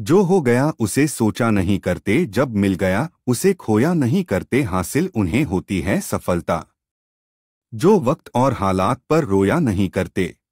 जो हो गया उसे सोचा नहीं करते जब मिल गया उसे खोया नहीं करते हासिल उन्हें होती है सफलता जो वक्त और हालात पर रोया नहीं करते